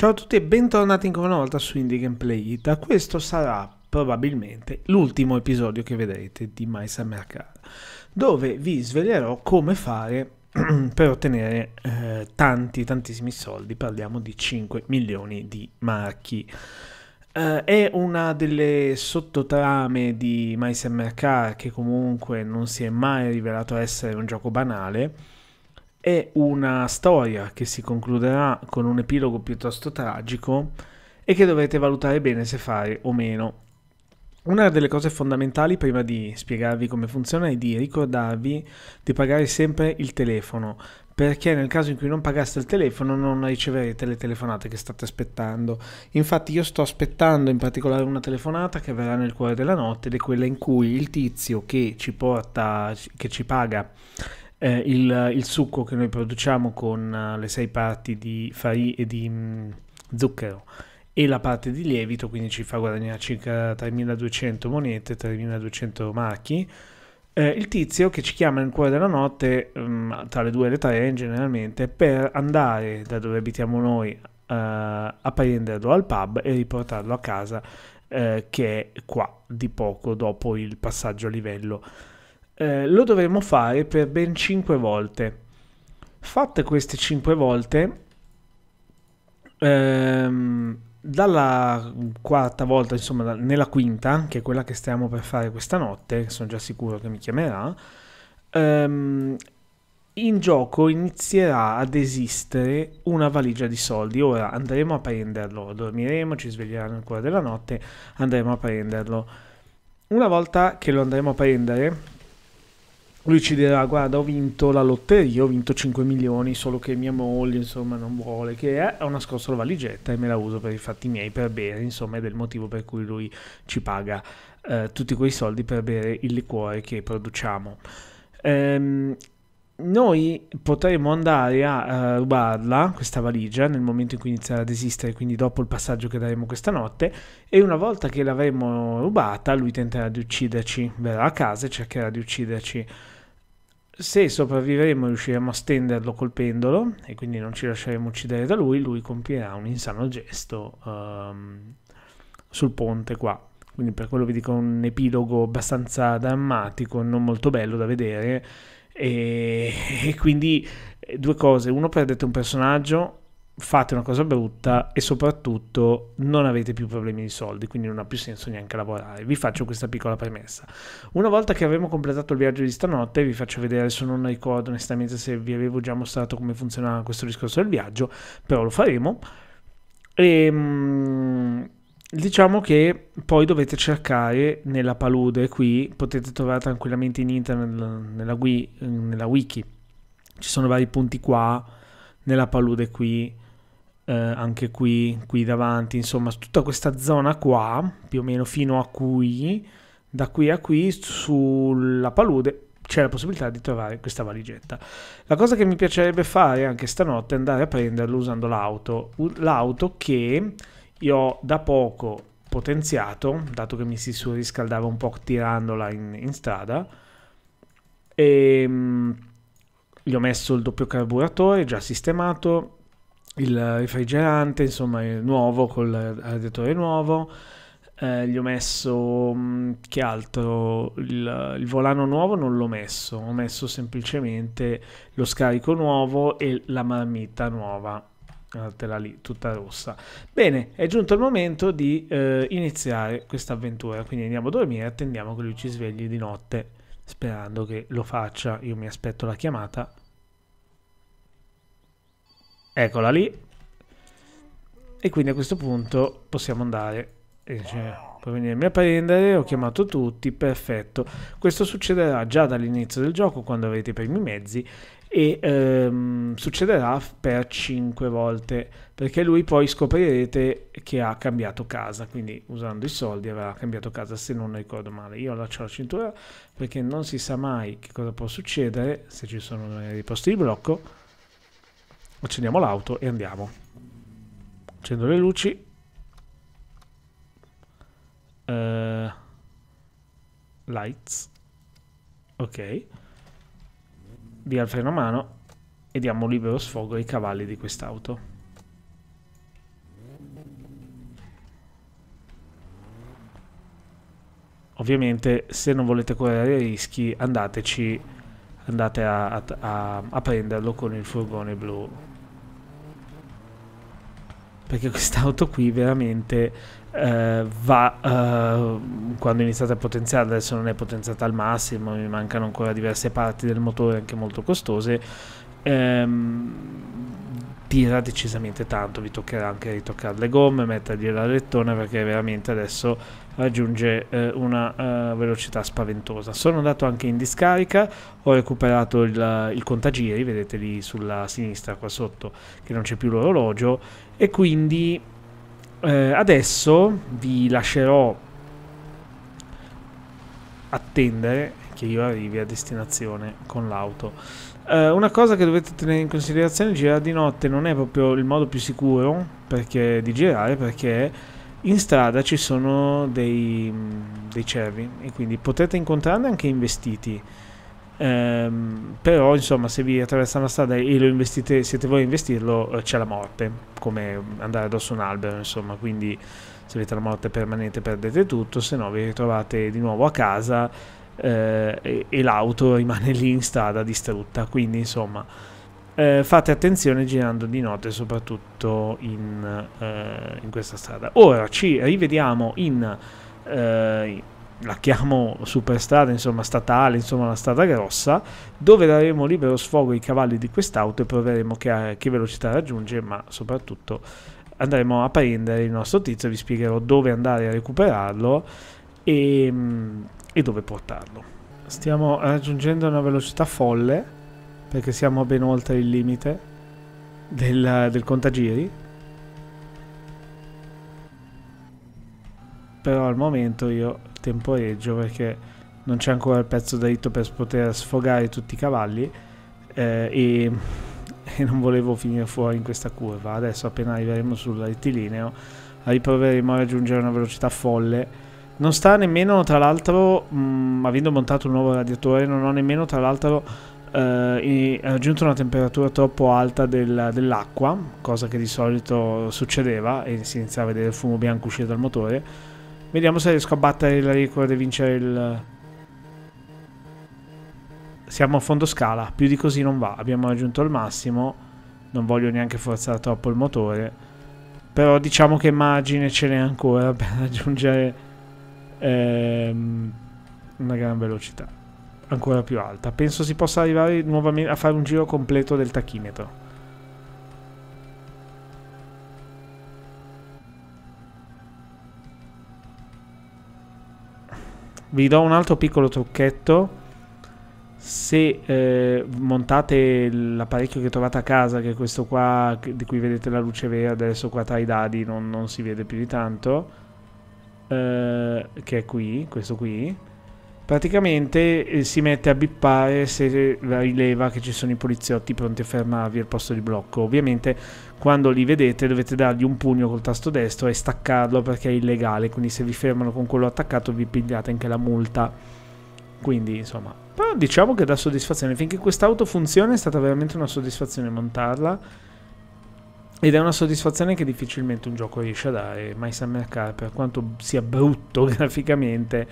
Ciao a tutti e bentornati ancora una volta su Indie Gameplay Ita. Questo sarà probabilmente l'ultimo episodio che vedrete di My Summer Car, dove vi svelerò come fare per ottenere eh, tanti, tantissimi soldi. Parliamo di 5 milioni di marchi. Uh, è una delle sottotrame di My Summer Car che comunque non si è mai rivelato essere un gioco banale è una storia che si concluderà con un epilogo piuttosto tragico e che dovrete valutare bene se fare o meno. Una delle cose fondamentali prima di spiegarvi come funziona è di ricordarvi di pagare sempre il telefono, perché nel caso in cui non pagaste il telefono non riceverete le telefonate che state aspettando. Infatti io sto aspettando in particolare una telefonata che verrà nel cuore della notte ed è quella in cui il tizio che ci porta che ci paga eh, il, il, succo che noi produciamo con eh, le sei parti di, fari- e eh, di mh, mm, zucchero e la parte di lievito, quindi ci fa guadagnare circa 3200 monete, 3200 marchi. Eh, il tizio che ci chiama nel cuore della notte, mh, mm, tra le due e le tre generalmente, per andare da dove abitiamo noi eh, a prenderlo al pub e riportarlo a casa, eh, che è qua di poco dopo il passaggio a livello eh, lo dovremo fare per ben 5 volte. Fatte queste 5 volte, ehm, dalla quarta volta, insomma, nella quinta, che è quella che stiamo per fare questa notte, sono già sicuro che mi chiamerà, ehm, in gioco inizierà ad esistere una valigia di soldi. Ora andremo a prenderlo, dormiremo, ci sveglieranno ancora della notte, andremo a prenderlo. Una volta che lo andremo a prendere, lui ci dirà guarda ho vinto la lotteria ho vinto 5 milioni solo che mia moglie insomma non vuole che è nascosto la valigetta e me la uso per i fatti miei per bere insomma ed è il motivo per cui lui ci paga eh, tutti quei soldi per bere il liquore che produciamo ehm, noi potremmo andare a uh, rubarla, questa valigia, nel momento in cui inizierà ad esistere, quindi dopo il passaggio che daremo questa notte, e una volta che l'avremo rubata, lui tenterà di ucciderci, verrà a casa e cercherà di ucciderci. Se sopravviveremo riusciremo a stenderlo colpendolo e quindi non ci lasceremo uccidere da lui, lui compirà un insano gesto um, sul ponte qua. Quindi per quello vi dico un epilogo abbastanza drammatico, non molto bello da vedere e, e quindi eh, due cose, uno perdete un personaggio, fate una cosa brutta e soprattutto non avete più problemi di soldi, quindi non ha più senso neanche lavorare. Vi faccio questa piccola premessa. Una volta che avremo completato il viaggio di stanotte, vi faccio vedere, adesso non ricordo onestamente se vi avevo già mostrato come funzionava questo discorso del viaggio, però lo faremo. E, ehm, Diciamo che poi dovete cercare nella palude qui, potete trovare tranquillamente in internet nella, gui, nella wiki, ci sono vari punti qua, nella palude qui, eh, anche qui, qui davanti, insomma tutta questa zona qua, più o meno fino a qui, da qui a qui sulla palude c'è la possibilità di trovare questa valigetta. La cosa che mi piacerebbe fare anche stanotte è andare a prenderlo usando l'auto, l'auto che io ho da poco potenziato, dato che mi si surriscaldava un po' tirandola in, in strada, e ehm, gli ho messo il doppio carburatore già sistemato, il refrigerante, insomma, nuovo col radiatore nuovo. Eh, gli ho messo mm, che altro? Il, il, volano nuovo non l'ho messo, ho messo semplicemente lo scarico nuovo e la marmita nuova. Ah, tela lì tutta rossa. Bene, è giunto il momento di eh, iniziare questa avventura, quindi andiamo a dormire e attendiamo che lui ci svegli di notte, sperando che lo faccia. Io mi aspetto la chiamata. Eccola lì. E quindi a questo punto possiamo andare. E eh, cioè, puoi venirmi a prendere, ho chiamato tutti, perfetto. Questo succederà già dall'inizio del gioco quando avrete i primi mezzi e ehm, succederà per 5 volte perché lui poi scoprirete che ha cambiato casa quindi usando i soldi avrà cambiato casa se non ricordo male io lascio la cintura perché non si sa mai che cosa può succedere se ci sono dei posti di blocco accendiamo l'auto e andiamo accendo le luci uh, lights ok via il freno a mano e diamo libero sfogo ai cavalli di quest'auto. Ovviamente se non volete correre rischi andateci, andate a, a, a prenderlo con il furgone blu perché quest'auto qui veramente eh, va eh, quando iniziate a potenziare adesso non è potenziata al massimo mi mancano ancora diverse parti del motore anche molto costose ehm, tira decisamente tanto vi toccherà anche ritoccare le gomme mettergli la lettone perché veramente adesso raggiunge eh, una uh, velocità spaventosa. Sono andato anche in discarica, ho recuperato il, il contagiri, vedete lì sulla sinistra qua sotto che non c'è più l'orologio e quindi eh, adesso vi lascerò attendere che io arrivi a destinazione con l'auto. Eh, una cosa che dovete tenere in considerazione, girare di notte non è proprio il modo più sicuro perché, di girare perché in strada ci sono dei, dei cervi e quindi potete incontrarne anche investiti. Ehm, però insomma se vi attraversano la strada e lo investite, siete voi a investirlo, eh, c'è la morte, come andare addosso un albero, insomma, quindi se avete la morte permanente perdete tutto, se no vi ritrovate di nuovo a casa eh, e, e l'auto rimane lì in strada distrutta, quindi insomma eh, fate attenzione girando di notte soprattutto in, eh, in questa strada. Ora ci rivediamo in, eh, la chiamo superstrada, insomma statale, insomma la strada grossa, dove daremo libero sfogo ai cavalli di quest'auto e proveremo che, eh, che velocità raggiunge, ma soprattutto andremo a prendere il nostro tizio, vi spiegherò dove andare a recuperarlo e, mm, e dove portarlo. Stiamo raggiungendo una velocità folle perché siamo ben oltre il limite del, del contagiri. Però al momento io temporeggio perché non c'è ancora il pezzo dritto per poter sfogare tutti i cavalli eh, e, e, non volevo finire fuori in questa curva. Adesso appena arriveremo sul rettilineo riproveremo a raggiungere una velocità folle. Non sta nemmeno, tra l'altro, mm, avendo montato un nuovo radiatore, non ho nemmeno, tra l'altro, eh, raggiunto una temperatura troppo alta del, dell'acqua, cosa che di solito succedeva e si iniziava a vedere il fumo bianco uscire dal motore. Vediamo se riesco a battere la record e vincere il... Siamo a fondo scala, più di così non va, abbiamo raggiunto il massimo, non voglio neanche forzare troppo il motore, però diciamo che margine ce n'è ancora per raggiungere ehm, una gran velocità ancora più alta. Penso si possa arrivare nuovamente a fare un giro completo del tachimetro. Vi do un altro piccolo trucchetto. Se eh, montate l'apparecchio che trovate a casa, che è questo qua, di cui vedete la luce verde, adesso qua tra i dadi non, non si vede più di tanto, eh, che è qui, questo qui, praticamente eh, si mette a bippare se eh, rileva che ci sono i poliziotti pronti a fermarvi al posto di blocco. Ovviamente quando li vedete dovete dargli un pugno col tasto destro e staccarlo perché è illegale, quindi se vi fermano con quello attaccato vi pigliate anche la multa. Quindi insomma, però diciamo che dà soddisfazione, finché quest'auto funziona è stata veramente una soddisfazione montarla ed è una soddisfazione che difficilmente un gioco riesce a dare. mai Summer Car, per quanto sia brutto graficamente,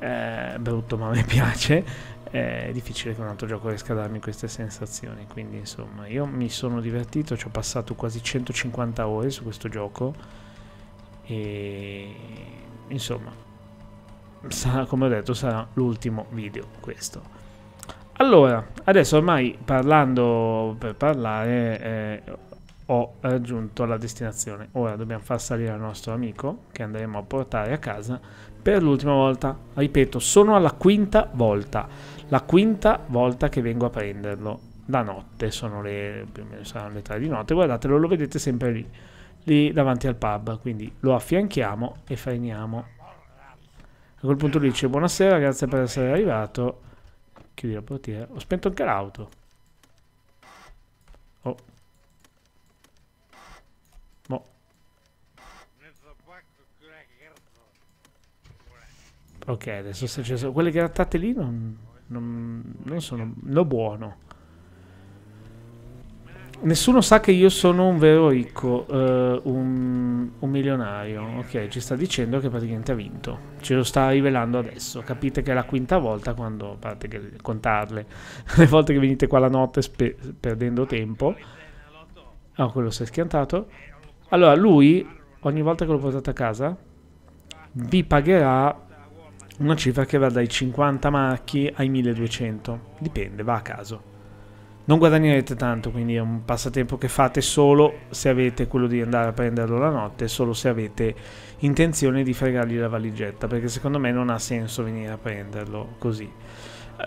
eh, brutto ma mi piace, eh, è difficile che un altro gioco riesca a darmi queste sensazioni. Quindi insomma, io mi sono divertito, ci ho passato quasi 150 ore su questo gioco e insomma, sarà, come ho detto, sarà l'ultimo video questo. Allora, adesso ormai parlando per parlare... Eh, ho raggiunto la destinazione. Ora dobbiamo far salire il nostro amico che andremo a portare a casa per l'ultima volta. Ripeto, sono alla quinta volta. La quinta volta che vengo a prenderlo. La notte, sono le, saranno le 3 di notte, guardatelo, lo vedete sempre lì, lì davanti al pub. Quindi lo affianchiamo e freniamo. A quel punto lui dice buonasera, grazie per essere arrivato. Chiudi la portiera. Ho spento anche l'auto. Oh. Ok, adesso se ci sono Quelle grattate lì non, non, non sono... No buono. Nessuno sa che io sono un vero ricco, uh, un, un, milionario. Ok, ci sta dicendo che praticamente ha vinto. Ce lo sta rivelando adesso. Capite che è la quinta volta quando, a parte che contarle, le volte che venite qua la notte perdendo tempo. Ah, oh, quello si è schiantato. Allora, lui, ogni volta che lo portate a casa, vi pagherà una cifra che va dai 50 marchi ai 1200, dipende, va a caso. Non guadagnerete tanto, quindi è un passatempo che fate solo se avete quello di andare a prenderlo la notte, solo se avete intenzione di fregargli la valigetta, perché secondo me non ha senso venire a prenderlo così.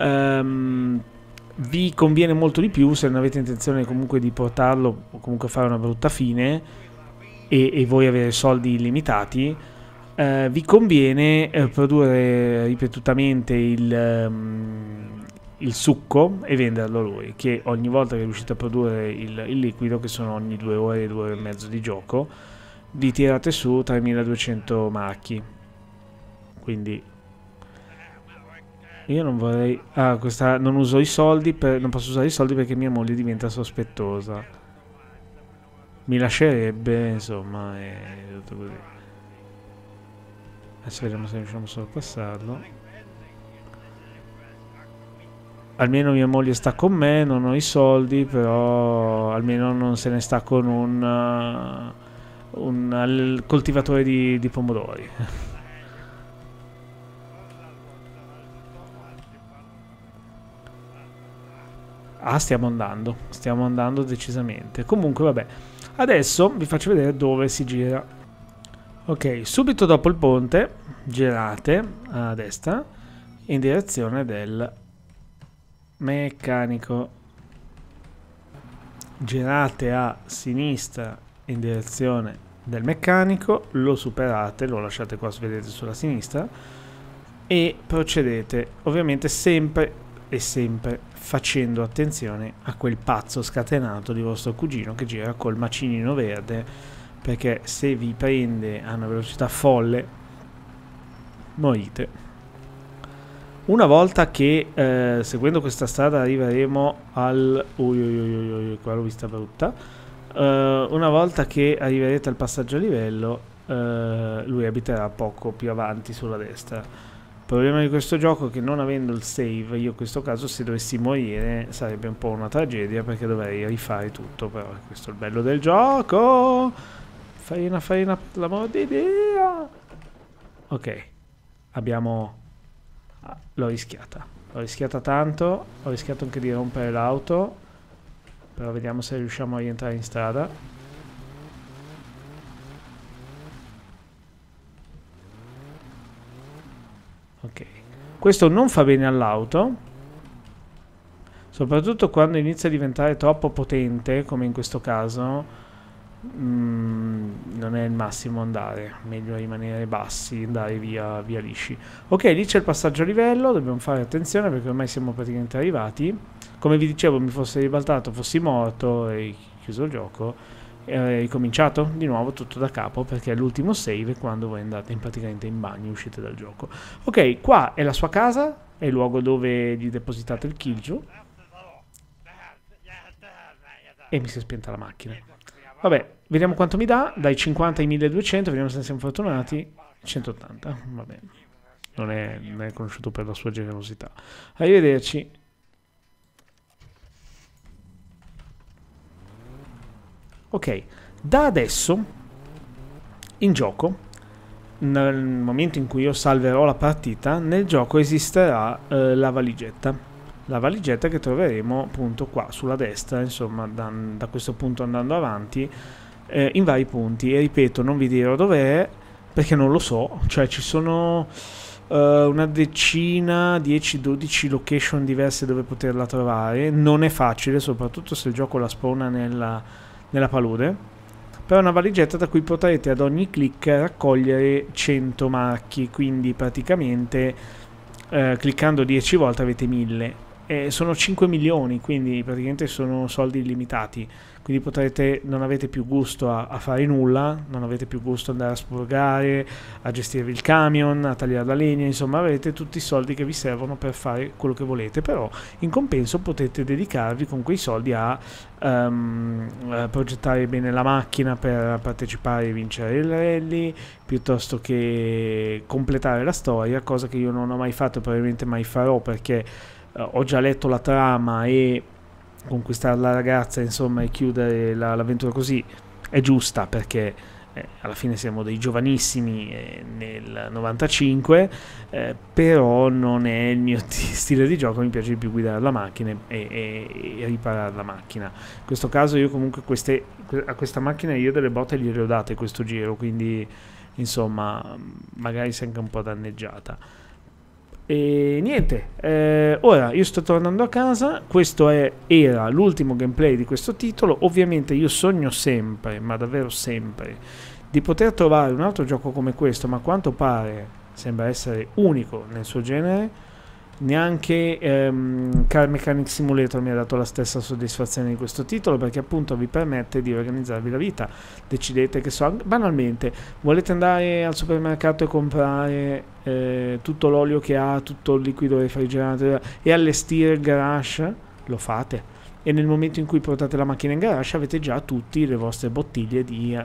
Um, vi conviene molto di più se non avete intenzione comunque di portarlo o comunque fare una brutta fine e, e voi avere soldi illimitati eh, vi conviene eh, produrre ripetutamente il, um, il, succo e venderlo lui, che ogni volta che riuscite a produrre il, il liquido, che sono ogni due ore, due ore e mezzo di gioco, vi tirate su 3200 marchi. Quindi io non vorrei. Ah, questa. Non uso i soldi. Per, non posso usare i soldi perché mia moglie diventa sospettosa. Mi lascerebbe, insomma, è eh, tutto così. Adesso vediamo se riusciamo a sorpassarlo. Almeno mia moglie sta con me, non ho i soldi, però almeno non se ne sta con un, eh, un coltivatore di, di pomodori. Ah, stiamo andando, stiamo andando decisamente. Comunque, vabbè. Adesso vi faccio vedere dove si gira Ok, subito dopo il ponte girate a destra in direzione del meccanico. Girate a sinistra in direzione del meccanico, lo superate, lo lasciate qua, vedete sulla sinistra e procedete ovviamente sempre e sempre facendo attenzione a quel pazzo scatenato di vostro cugino che gira col macinino verde perché se vi prende a una velocità folle morite una volta che eh, seguendo questa strada arriveremo al ui ui ui ui, ui qua l'ho vista brutta uh, una volta che arriverete al passaggio a livello uh, lui abiterà poco più avanti sulla destra il problema di questo gioco è che non avendo il save io in questo caso se dovessi morire sarebbe un po' una tragedia perché dovrei rifare tutto però questo è il bello del gioco Farina, farina, per l'amor di Dio. Ah. Ok. Abbiamo... Ah, l'ho rischiata. L'ho rischiata tanto. Ho rischiato anche di rompere l'auto. Però vediamo se riusciamo a rientrare in strada. Ok. Questo non fa bene all'auto. Soprattutto quando inizia a diventare troppo potente, come in questo caso. Mm, non è il massimo andare, meglio rimanere bassi, andare via, via lisci. Ok, lì c'è il passaggio a livello, dobbiamo fare attenzione perché ormai siamo praticamente arrivati. Come vi dicevo, mi fosse ribaltato, fossi morto e chiuso il gioco, e eh, ricominciato di nuovo tutto da capo perché è l'ultimo save quando voi andate in praticamente in bagno uscite dal gioco. Ok, qua è la sua casa, è il luogo dove gli depositate il killjoy. E mi si è spenta la macchina. Vabbè, vediamo quanto mi dà. Dai 50 ai 1200, vediamo se siamo fortunati. 180, vabbè. Non non è conosciuto per la sua generosità. Arrivederci. Ok, da adesso in gioco, nel momento in cui io salverò la partita, nel gioco esisterà eh, la valigetta la valigetta che troveremo appunto qua sulla destra, insomma da, da questo punto andando avanti eh, in vari punti e ripeto non vi dirò dov'è perché non lo so, cioè ci sono eh, una decina, 10-12 location diverse dove poterla trovare, non è facile soprattutto se il gioco la spawna nella, nella palude però è una valigetta da cui potrete ad ogni clic raccogliere 100 marchi, quindi praticamente eh, cliccando 10 volte avete 1000 eh, sono 5 milioni, quindi praticamente sono soldi illimitati. Quindi potrete, non avete più gusto a, a fare nulla, non avete più gusto andare a spurgare, a gestirvi il camion, a tagliare la legna, insomma avete tutti i soldi che vi servono per fare quello che volete, però in compenso potete dedicarvi con quei soldi a, um, a progettare bene la macchina per partecipare e vincere il rally, piuttosto che completare la storia, cosa che io non ho mai fatto e probabilmente mai farò perché uh, ho già letto la trama e conquistare la ragazza, insomma, e chiudere la, l'avventura così è giusta perché eh, alla fine siamo dei giovanissimi eh, nel 95, eh, però non è il mio stile di gioco, mi piace di più guidare la macchina e, e, e, riparare la macchina. In questo caso io comunque queste, a questa macchina io delle botte gliele ho date questo giro, quindi insomma magari si è anche un po' danneggiata. E niente, eh, ora io sto tornando a casa, questo è, era l'ultimo gameplay di questo titolo, ovviamente io sogno sempre, ma davvero sempre, di poter trovare un altro gioco come questo, ma a quanto pare sembra essere unico nel suo genere, neanche ehm, Car Mechanic Simulator mi ha dato la stessa soddisfazione di questo titolo perché appunto vi permette di organizzarvi la vita decidete che so banalmente volete andare al supermercato e comprare eh, tutto l'olio che ha tutto il liquido refrigerante e allestire il garage lo fate e nel momento in cui portate la macchina in garage avete già tutte le vostre bottiglie di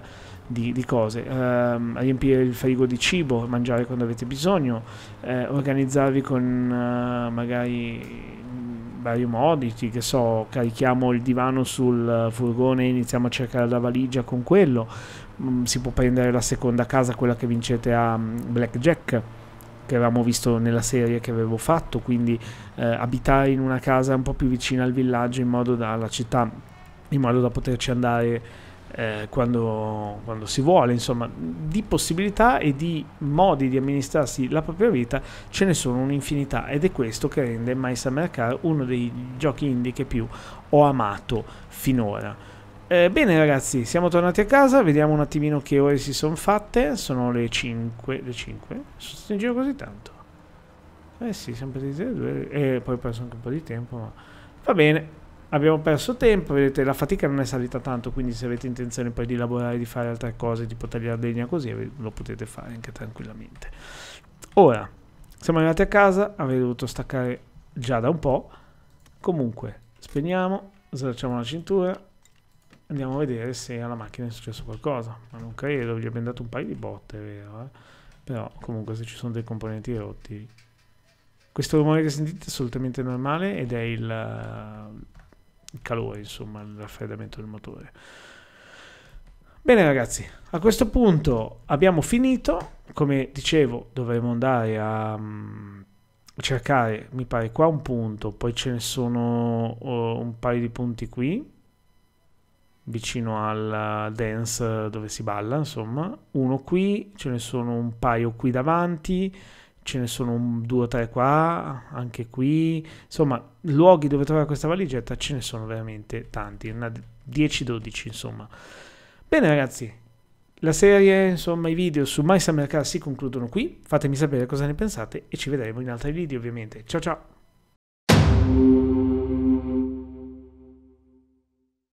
di, di cose, ehm, riempire il frigo di cibo, mangiare quando avete bisogno, eh, organizzarvi con eh, magari mm, vari modi, che so, carichiamo il divano sul furgone e iniziamo a cercare la valigia con quello, mm, si può prendere la seconda casa, quella che vincete a mm, Blackjack che avevamo visto nella serie che avevo fatto, quindi eh, abitare in una casa un po' più vicina al villaggio in modo da alla città, in modo da poterci andare eh, quando, quando, si vuole, insomma, di possibilità e di modi di amministrarsi la propria vita ce ne sono un'infinità ed è questo che rende My Summer Car uno dei giochi indie che più ho amato finora. Eh, bene ragazzi, siamo tornati a casa, vediamo un attimino che ore si sono fatte, sono le 5, le 5? Sono in giro così tanto? Eh sì, sempre di le 2 e poi ho perso anche un po' di tempo, ma va bene abbiamo perso tempo, vedete la fatica non è salita tanto, quindi se avete intenzione poi di lavorare, di fare altre cose, tipo tagliare legna così, eh, lo potete fare anche tranquillamente. Ora, siamo arrivati a casa, avrei dovuto staccare già da un po', comunque spegniamo, slacciamo la cintura, andiamo a vedere se alla macchina è successo qualcosa, ma non credo, gli abbiamo dato un paio di botte, vero, eh? però comunque se ci sono dei componenti rotti... Questo rumore che sentite è assolutamente normale ed è il, calore, insomma, il raffreddamento del motore. Bene ragazzi, a questo punto abbiamo finito, come dicevo dovremo andare a mm, cercare, mi pare qua un punto, poi ce ne sono oh, un paio di punti qui, vicino al dance dove si balla, insomma, uno qui, ce ne sono un paio qui davanti, ce ne sono un, due o tre qua, anche qui, insomma, luoghi dove trovare questa valigetta ce ne sono veramente tanti, 10-12 insomma. Bene ragazzi, la serie, insomma, i video su My Summer Car si concludono qui, fatemi sapere cosa ne pensate e ci vedremo in altri video ovviamente. Ciao ciao!